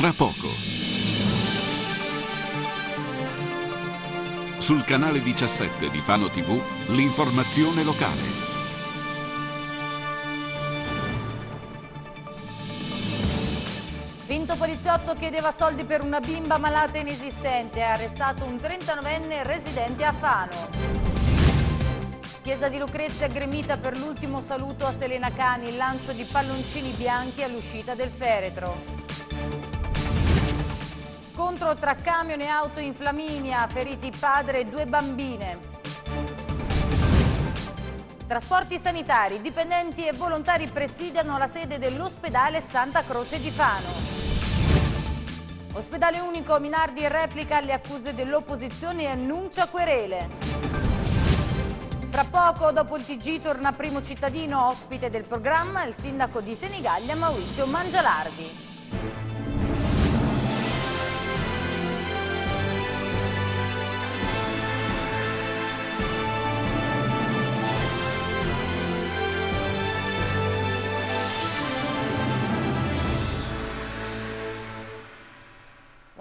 tra poco. Sul canale 17 di Fano TV, l'informazione locale. Vinto poliziotto chiedeva soldi per una bimba malata inesistente. Ha arrestato un 39enne residente a Fano. Chiesa di Lucrezia gremita per l'ultimo saluto a Selena Cani, il lancio di palloncini bianchi all'uscita del feretro. Scontro tra camion e auto in Flaminia, feriti padre e due bambine. Trasporti sanitari, dipendenti e volontari presidiano la sede dell'ospedale Santa Croce di Fano. Ospedale unico, Minardi replica le accuse dell'opposizione e annuncia querele. Fra poco, dopo il TG, torna primo cittadino ospite del programma, il sindaco di Senigallia Maurizio Mangialardi.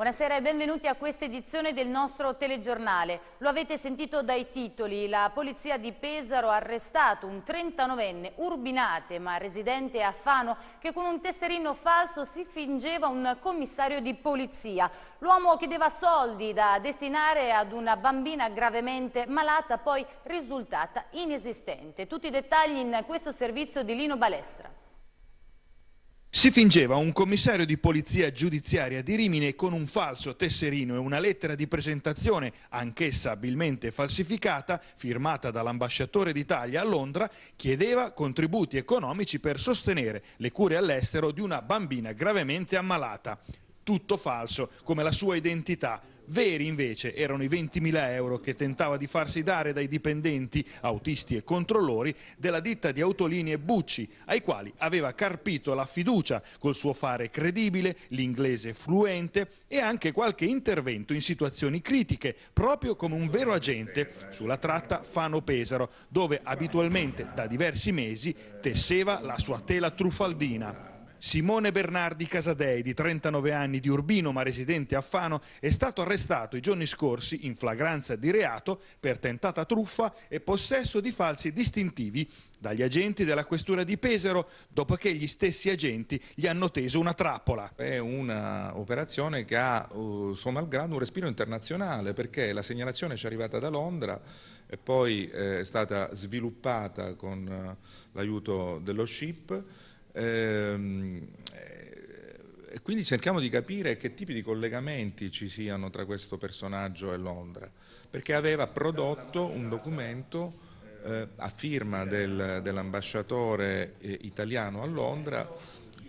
Buonasera e benvenuti a questa edizione del nostro telegiornale. Lo avete sentito dai titoli, la polizia di Pesaro ha arrestato un 39enne urbinate ma residente a Fano che con un tesserino falso si fingeva un commissario di polizia. L'uomo chiedeva soldi da destinare ad una bambina gravemente malata poi risultata inesistente. Tutti i dettagli in questo servizio di Lino Balestra. Si fingeva un commissario di polizia giudiziaria di Rimini con un falso tesserino e una lettera di presentazione, anch'essa abilmente falsificata, firmata dall'ambasciatore d'Italia a Londra, chiedeva contributi economici per sostenere le cure all'estero di una bambina gravemente ammalata. Tutto falso, come la sua identità. Veri invece erano i 20.000 euro che tentava di farsi dare dai dipendenti, autisti e controllori, della ditta di autolinee Bucci, ai quali aveva carpito la fiducia col suo fare credibile, l'inglese fluente e anche qualche intervento in situazioni critiche, proprio come un vero agente sulla tratta Fano-Pesaro, dove abitualmente da diversi mesi tesseva la sua tela truffaldina. Simone Bernardi Casadei, di 39 anni, di Urbino ma residente a Fano, è stato arrestato i giorni scorsi in flagranza di reato per tentata truffa e possesso di falsi distintivi dagli agenti della questura di Pesaro, dopo che gli stessi agenti gli hanno teso una trappola. È un'operazione che ha, uh, suo malgrado, un respiro internazionale, perché la segnalazione ci è arrivata da Londra e poi eh, è stata sviluppata con eh, l'aiuto dello SHIP. Ehm, eh, quindi cerchiamo di capire che tipi di collegamenti ci siano tra questo personaggio e Londra, perché aveva prodotto un documento eh, a firma del, dell'ambasciatore eh, italiano a Londra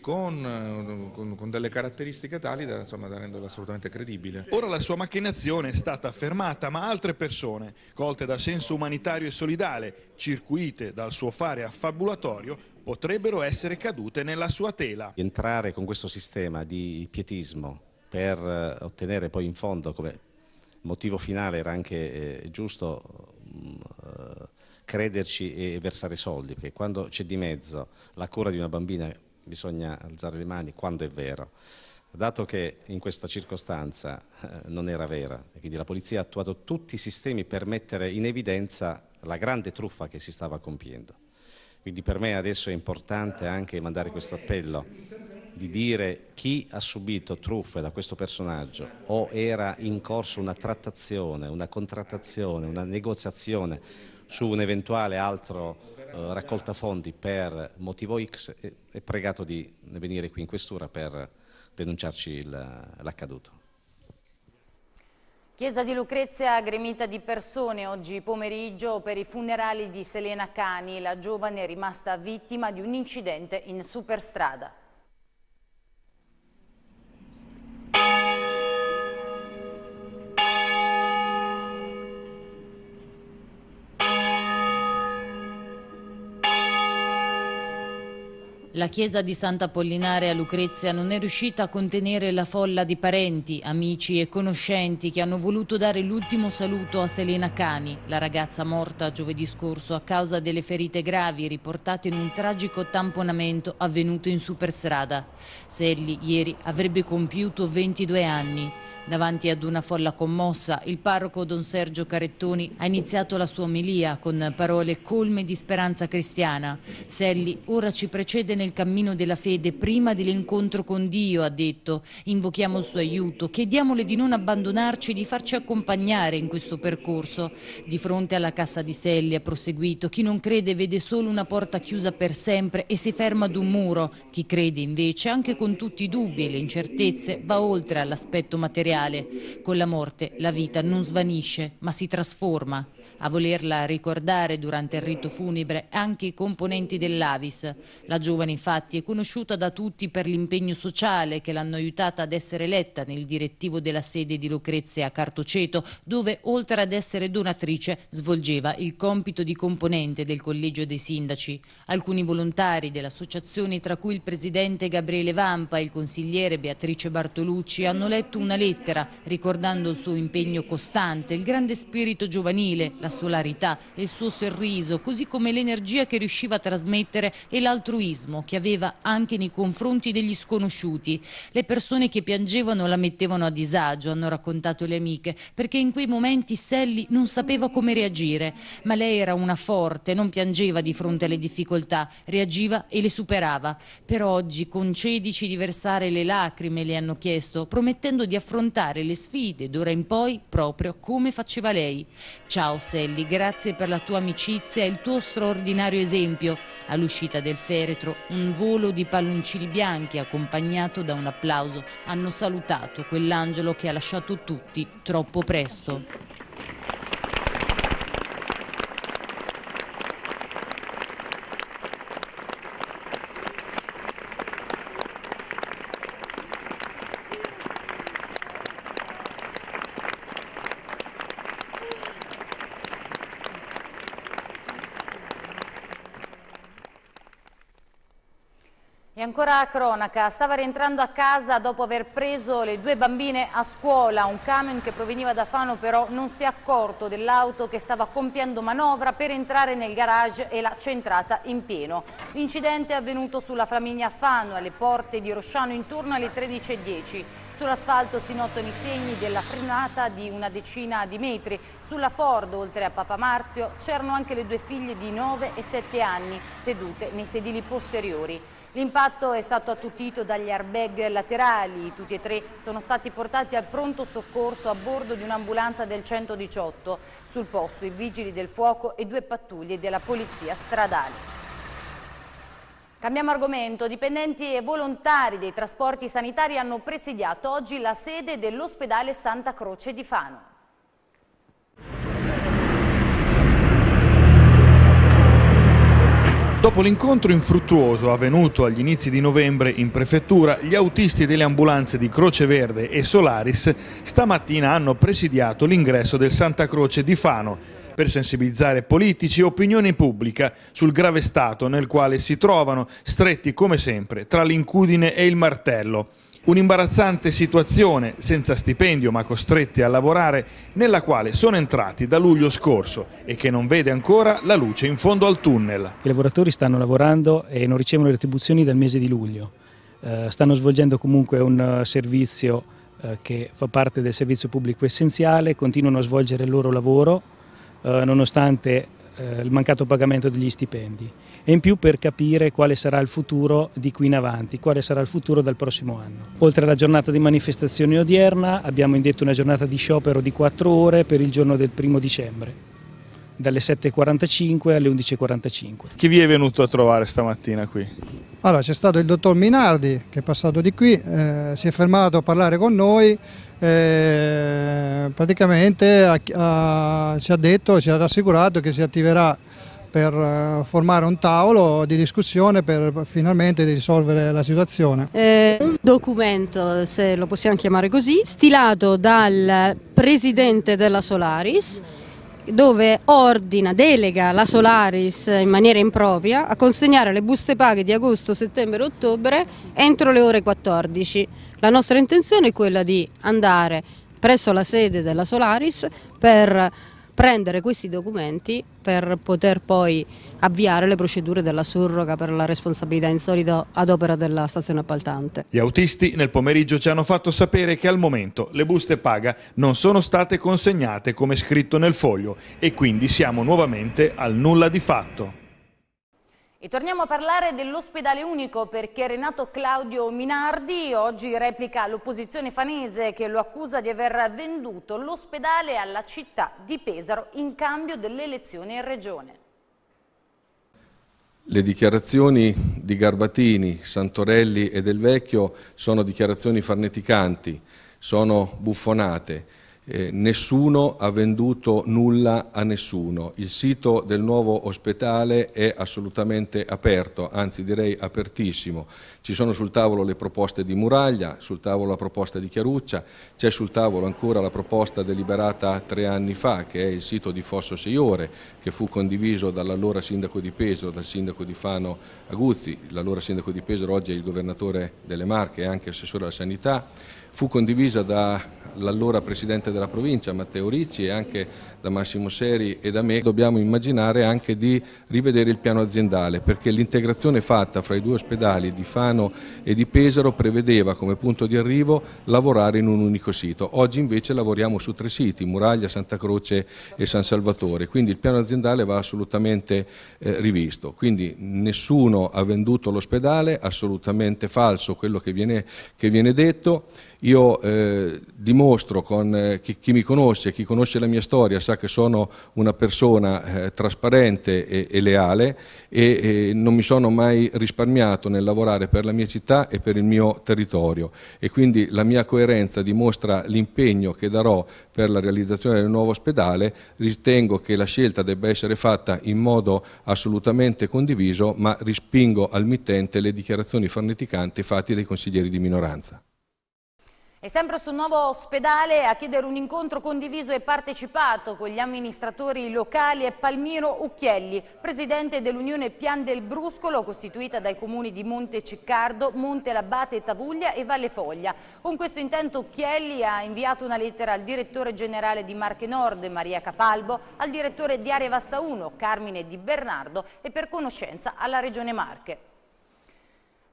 con, eh, con, con, delle caratteristiche tali da, insomma, da renderlo assolutamente credibile. Ora la sua macchinazione è stata fermata, ma altre persone, colte da senso umanitario e solidale, circuite dal suo fare affabulatorio, potrebbero essere cadute nella sua tela. Entrare con questo sistema di pietismo per eh, ottenere poi in fondo, come motivo finale era anche eh, giusto, mh, mm, eh, crederci e versare soldi, perché quando c'è di mezzo la cura di una bambina bisogna alzare le mani quando è vero. Dato che in questa circostanza eh, non era vera, quindi la polizia ha attuato tutti i sistemi per mettere in evidenza la grande truffa che si stava compiendo. Quindi per me adesso è importante anche mandare questo appello di dire chi ha subito truffe da questo personaggio o era in corso una trattazione, una contrattazione, una negoziazione su un eventuale altro eh, raccolta fondi per motivo X eh, è pregato di venire qui in questura per denunciarci l'accaduto. Chiesa di Lucrezia gremita di persone oggi pomeriggio per i funerali di Selena Cani, la giovane rimasta vittima di un incidente in superstrada. La chiesa di Santa Pollinare a Lucrezia non è riuscita a contenere la folla di parenti, amici e conoscenti che hanno voluto dare l'ultimo saluto a Selena Cani, la ragazza morta giovedì scorso a causa delle ferite gravi riportate in un tragico tamponamento avvenuto in superstrada. Selli ieri avrebbe compiuto 22 anni. Davanti ad una folla commossa, il parroco Don Sergio Carettoni ha iniziato la sua omelia con parole colme di speranza cristiana. Selli ora ci precede nel cammino della fede prima dell'incontro con Dio, ha detto. Invochiamo il suo aiuto, chiediamole di non abbandonarci e di farci accompagnare in questo percorso. Di fronte alla cassa di Selli ha proseguito, chi non crede vede solo una porta chiusa per sempre e si ferma ad un muro. Chi crede invece, anche con tutti i dubbi e le incertezze, va oltre all'aspetto materiale materiale. Con la morte la vita non svanisce, ma si trasforma. A volerla ricordare durante il rito funebre anche i componenti dell'Avis. La giovane infatti è conosciuta da tutti per l'impegno sociale che l'hanno aiutata ad essere eletta nel direttivo della sede di Lucrezia a Cartoceto, dove oltre ad essere donatrice svolgeva il compito di componente del collegio dei sindaci. Alcuni volontari dell'associazione, tra cui il presidente Gabriele Vampa e il consigliere Beatrice Bartolucci, hanno letto una lettera ricordando il suo impegno costante, il grande spirito giovanile, la la solarità e il suo sorriso, così come l'energia che riusciva a trasmettere e l'altruismo che aveva anche nei confronti degli sconosciuti. Le persone che piangevano la mettevano a disagio, hanno raccontato le amiche, perché in quei momenti Sally non sapeva come reagire, ma lei era una forte, non piangeva di fronte alle difficoltà, reagiva e le superava. Per oggi concedici di versare le lacrime, le hanno chiesto, promettendo di affrontare le sfide d'ora in poi proprio come faceva lei. Ciao Sally. Rosselli, grazie per la tua amicizia e il tuo straordinario esempio. All'uscita del feretro, un volo di palloncini bianchi accompagnato da un applauso hanno salutato quell'angelo che ha lasciato tutti troppo presto. E ancora cronaca, stava rientrando a casa dopo aver preso le due bambine a scuola. Un camion che proveniva da Fano però non si è accorto dell'auto che stava compiendo manovra per entrare nel garage e l'ha centrata in pieno. L'incidente è avvenuto sulla Flaminia Fano, alle porte di Rosciano, intorno alle 13.10. Sull'asfalto si notano i segni della frenata di una decina di metri. Sulla Ford, oltre a Papa Marzio, c'erano anche le due figlie di 9 e 7 anni, sedute nei sedili posteriori. L'impatto è stato attutito dagli airbag laterali, tutti e tre sono stati portati al pronto soccorso a bordo di un'ambulanza del 118. Sul posto i vigili del fuoco e due pattuglie della polizia stradale. Cambiamo argomento. Dipendenti e volontari dei trasporti sanitari hanno presidiato oggi la sede dell'ospedale Santa Croce di Fano. Dopo l'incontro infruttuoso avvenuto agli inizi di novembre in prefettura, gli autisti delle ambulanze di Croce Verde e Solaris stamattina hanno presidiato l'ingresso del Santa Croce di Fano per sensibilizzare politici e opinione pubblica sul grave stato nel quale si trovano, stretti come sempre, tra l'incudine e il martello. Un'imbarazzante situazione, senza stipendio ma costretti a lavorare, nella quale sono entrati da luglio scorso e che non vede ancora la luce in fondo al tunnel. I lavoratori stanno lavorando e non ricevono retribuzioni dal mese di luglio. Eh, stanno svolgendo comunque un eh, servizio eh, che fa parte del servizio pubblico essenziale, continuano a svolgere il loro lavoro nonostante il mancato pagamento degli stipendi e in più per capire quale sarà il futuro di qui in avanti, quale sarà il futuro dal prossimo anno. Oltre alla giornata di manifestazione odierna abbiamo indetto una giornata di sciopero di 4 ore per il giorno del primo dicembre dalle 7.45 alle 11.45. Chi vi è venuto a trovare stamattina qui? Allora c'è stato il dottor Minardi che è passato di qui, eh, si è fermato a parlare con noi, eh, praticamente ha, ha, ci ha detto, ci ha rassicurato che si attiverà per eh, formare un tavolo di discussione per finalmente risolvere la situazione. Eh, un documento, se lo possiamo chiamare così, stilato dal presidente della Solaris dove ordina, delega la Solaris in maniera impropria a consegnare le buste paghe di agosto, settembre e ottobre entro le ore 14. La nostra intenzione è quella di andare presso la sede della Solaris per prendere questi documenti per poter poi avviare le procedure della surroga per la responsabilità in solido ad opera della stazione appaltante. Gli autisti nel pomeriggio ci hanno fatto sapere che al momento le buste paga non sono state consegnate come scritto nel foglio e quindi siamo nuovamente al nulla di fatto. E torniamo a parlare dell'ospedale unico perché Renato Claudio Minardi oggi replica l'opposizione fanese che lo accusa di aver venduto l'ospedale alla città di Pesaro in cambio delle elezioni in regione. Le dichiarazioni di Garbatini, Santorelli e Del Vecchio sono dichiarazioni farneticanti, sono buffonate eh, nessuno ha venduto nulla a nessuno. Il sito del nuovo ospedale è assolutamente aperto, anzi direi apertissimo. Ci sono sul tavolo le proposte di Muraglia, sul tavolo la proposta di Chiaruccia, c'è sul tavolo ancora la proposta deliberata tre anni fa, che è il sito di Fosso Seiore, che fu condiviso dall'allora sindaco di Pesaro, dal sindaco di Fano Aguzzi, l'allora sindaco di Pesaro oggi è il governatore delle Marche e anche assessore alla sanità, fu condivisa dall'allora presidente della della provincia, Matteo Ricci e anche da Massimo Seri e da me, dobbiamo immaginare anche di rivedere il piano aziendale perché l'integrazione fatta fra i due ospedali di Fano e di Pesaro prevedeva come punto di arrivo lavorare in un unico sito. Oggi invece lavoriamo su tre siti, Muraglia, Santa Croce e San Salvatore, quindi il piano aziendale va assolutamente eh, rivisto. Quindi nessuno ha venduto l'ospedale, assolutamente falso quello che viene, che viene detto. Io eh, dimostro con eh, chi, chi, mi conosce, chi conosce la mia storia sa che sono una persona eh, trasparente e, e, leale e, e non mi sono mai risparmiato nel lavorare per la mia città e per il mio territorio e quindi la mia coerenza dimostra l'impegno che darò per la realizzazione del nuovo ospedale, ritengo che la scelta debba essere fatta in modo assolutamente condiviso ma rispingo al mittente le dichiarazioni farneticanti fatte dai consiglieri di minoranza. E sempre sul nuovo ospedale a chiedere un incontro condiviso e partecipato con gli amministratori locali è Palmiro Ucchielli, presidente dell'Unione Pian del Bruscolo, costituita dai comuni di Monte Ciccardo, Monte Labbate, Tavuglia e Valle Foglia. Con questo intento Ucchielli ha inviato una lettera al direttore generale di Marche Nord, Maria Capalbo, al direttore di Area Vassa 1, Carmine Di Bernardo e per conoscenza alla Regione Marche.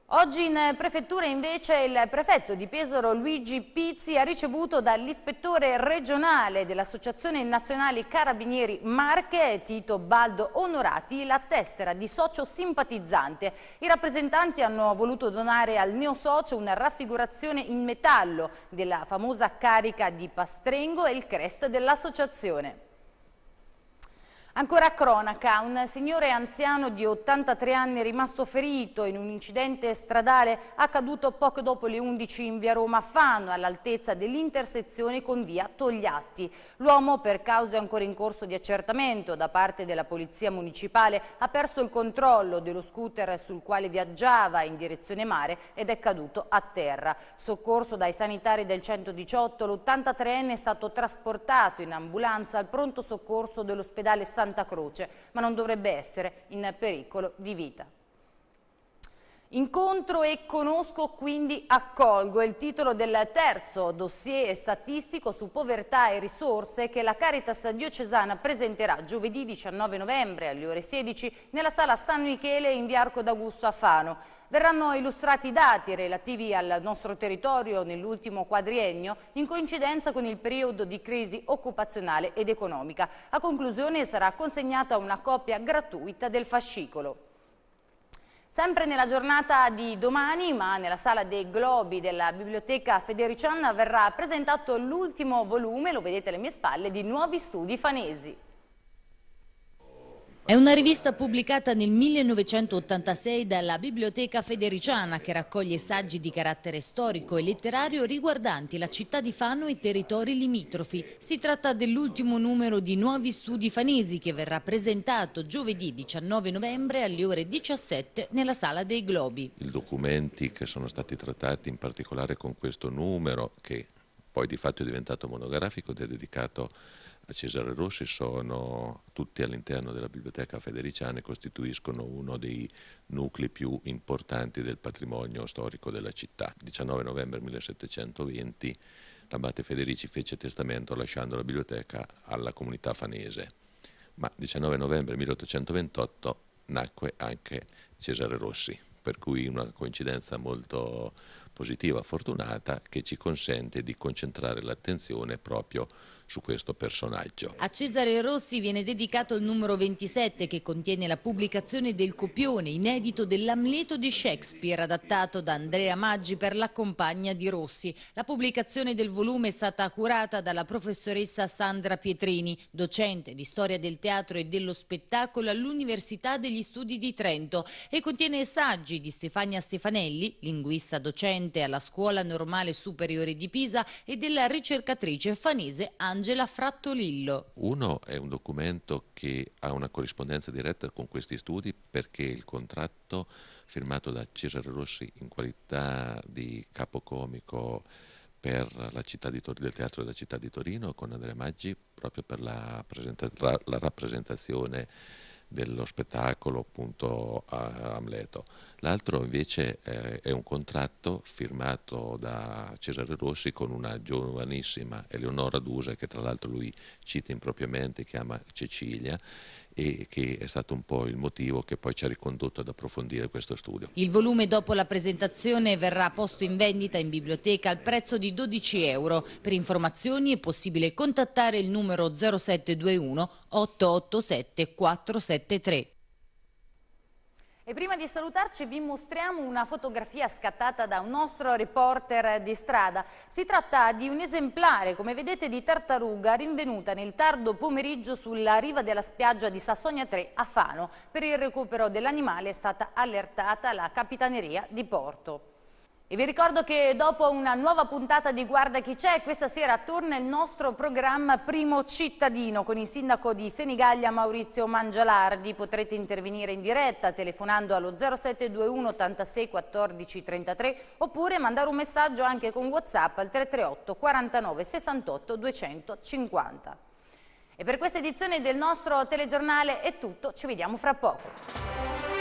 Oggi in prefettura invece il prefetto di Pesaro Luigi Pizzi ha ricevuto dall'ispettore regionale dell'Associazione Nazionale Carabinieri Marche Tito Baldo Onorati la tessera di socio simpatizzante. I rappresentanti hanno voluto donare al neo socio una raffigurazione in metallo della famosa carica di Pastrengo e il crest dell'associazione. Ancora cronaca, un signore anziano di 83 anni rimasto ferito in un incidente stradale accaduto poco dopo le 11 in via Roma Fano, all'altezza dell'intersezione con via Togliatti. L'uomo, per cause ancora in corso di accertamento da parte della Polizia Municipale, ha perso il controllo dello scooter sul quale viaggiava in direzione mare ed è caduto a terra. Soccorso dai sanitari del 118, l'83enne è stato trasportato in ambulanza al pronto soccorso dell'ospedale San Santa Croce, ma non dovrebbe essere in pericolo di vita. Incontro e conosco quindi accolgo è il titolo del terzo dossier statistico su povertà e risorse che la Caritas diocesana presenterà giovedì 19 novembre alle ore 16 nella sala San Michele in via Arco d'Augusto a Fano. Verranno illustrati i dati relativi al nostro territorio nell'ultimo quadriennio in coincidenza con il periodo di crisi occupazionale ed economica. A conclusione sarà consegnata una copia gratuita del fascicolo. Sempre nella giornata di domani, ma nella sala dei Globi della Biblioteca Federician verrà presentato l'ultimo volume, lo vedete alle mie spalle, di Nuovi Studi Fanesi. È una rivista pubblicata nel 1986 dalla Biblioteca Federiciana che raccoglie saggi di carattere storico e letterario riguardanti la città di Fano e i territori limitrofi. Si tratta dell'ultimo numero di Nuovi Studi Fanesi che verrà presentato giovedì 19 novembre alle ore 17 nella Sala dei Globi. I documenti che sono stati trattati in particolare con questo numero che poi di fatto è diventato monografico ed è dedicato Cesare Rossi sono tutti all'interno della biblioteca federiciana e costituiscono uno dei nuclei più importanti del patrimonio storico della città. Il 19 novembre 1720 l'abate Federici fece testamento lasciando la biblioteca alla comunità fanese, ma il 19 novembre 1828 nacque anche Cesare Rossi, per cui una coincidenza molto, positiva, fortunata, che ci consente di concentrare l'attenzione proprio su questo personaggio. A Cesare Rossi viene dedicato il numero 27 che contiene la pubblicazione del copione inedito dell'Amleto di Shakespeare adattato da Andrea Maggi per la compagna di Rossi. La pubblicazione del volume è stata curata dalla professoressa Sandra Pietrini, docente di storia del teatro e dello spettacolo all'Università degli Studi di Trento e contiene saggi di Stefania Stefanelli, linguista docente docente alla Scuola Normale Superiore di Pisa e della ricercatrice fanese Angela Frattolillo. Uno è un documento che ha una corrispondenza diretta con questi studi perché il contratto firmato da Cesare Rossi in qualità di capocomico per la città di Torino, del Teatro della Città di Torino con Andrea Maggi proprio per la, la rappresentazione dello spettacolo appunto a Amleto. L'altro invece eh, è un contratto firmato da Cesare Rossi con una giovanissima Eleonora Dusa che tra l'altro lui cita impropriamente, chiama Cecilia e che è stato un po' il motivo che poi ci ha ricondotto ad approfondire questo studio. Il volume dopo la presentazione verrà posto in vendita in biblioteca al prezzo di 12 euro. Per informazioni è possibile contattare il numero 0721 887 473. E prima di salutarci vi mostriamo una fotografia scattata da un nostro reporter di strada. Si tratta di un esemplare, come vedete, di tartaruga rinvenuta nel tardo pomeriggio sulla riva della spiaggia di Sassonia 3 a Fano. Per il recupero dell'animale è stata allertata la Capitaneria di Porto. E vi ricordo che dopo una nuova puntata di Guarda chi c'è, questa sera torna il nostro programma Primo Cittadino con il sindaco di Senigallia Maurizio Mangialardi. Potrete intervenire in diretta telefonando allo 0721 86 14 33 oppure mandare un messaggio anche con Whatsapp al 338 49 68 250. E per questa edizione del nostro telegiornale è tutto, ci vediamo fra poco.